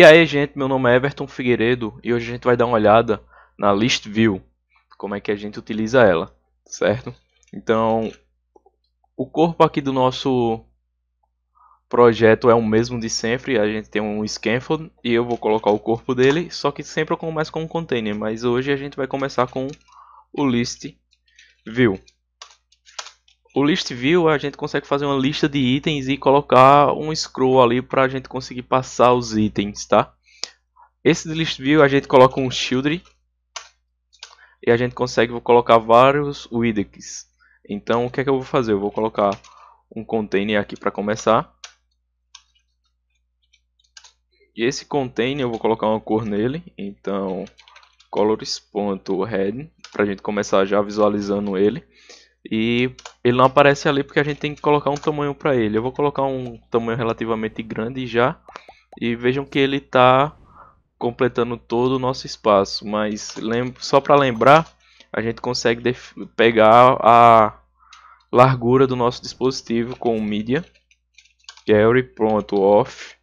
E aí, gente, meu nome é Everton Figueiredo e hoje a gente vai dar uma olhada na list view, como é que a gente utiliza ela, certo? Então, o corpo aqui do nosso projeto é o mesmo de sempre, a gente tem um scaffold e eu vou colocar o corpo dele, só que sempre eu começo com um container, mas hoje a gente vai começar com o list view. O list view a gente consegue fazer uma lista de itens e colocar um scroll ali para a gente conseguir passar os itens, tá? Esse list view a gente coloca um shield e a gente consegue colocar vários widgets. Então o que é que eu vou fazer? Eu vou colocar um container aqui para começar. E esse container eu vou colocar uma cor nele, então colors.red para a gente começar já visualizando ele. E ele não aparece ali porque a gente tem que colocar um tamanho para ele. Eu vou colocar um tamanho relativamente grande já. E vejam que ele está completando todo o nosso espaço. Mas só para lembrar, a gente consegue pegar a largura do nosso dispositivo com o media. Carry, pronto, off.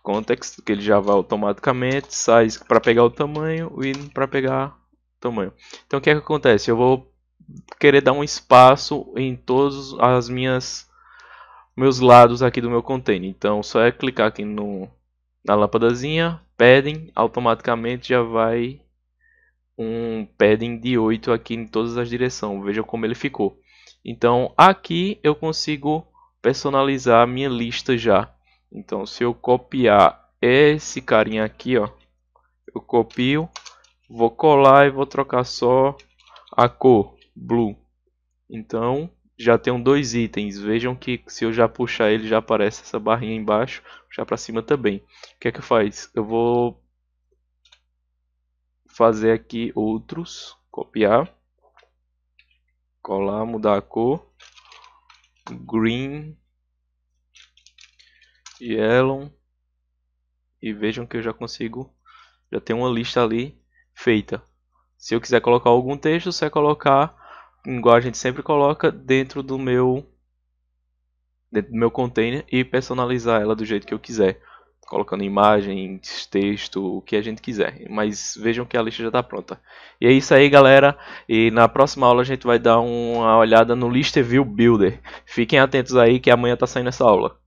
context, que ele já vai automaticamente. Size para pegar o tamanho e para pegar o tamanho. Então o que, é que acontece? Eu vou querer dar um espaço em todos as minhas meus lados aqui do meu container. Então só é clicar aqui no na lâmpadazinha, padding, automaticamente já vai um padding de 8 aqui em todas as direções. Veja como ele ficou. Então aqui eu consigo personalizar a minha lista já. Então se eu copiar esse carinha aqui, ó, eu copio, vou colar e vou trocar só a cor blue. Então já tenho dois itens. Vejam que se eu já puxar ele já aparece essa barrinha embaixo, já para cima também. O que é que faz? Eu vou fazer aqui outros, copiar, colar, mudar a cor, green, yellow e vejam que eu já consigo, já tem uma lista ali feita. Se eu quiser colocar algum texto, você é colocar igual a gente sempre coloca, dentro do meu dentro do meu container e personalizar ela do jeito que eu quiser, colocando imagem, texto, o que a gente quiser. Mas vejam que a lista já está pronta. E é isso aí, galera. E na próxima aula a gente vai dar uma olhada no List View Builder. Fiquem atentos aí que amanhã está saindo essa aula.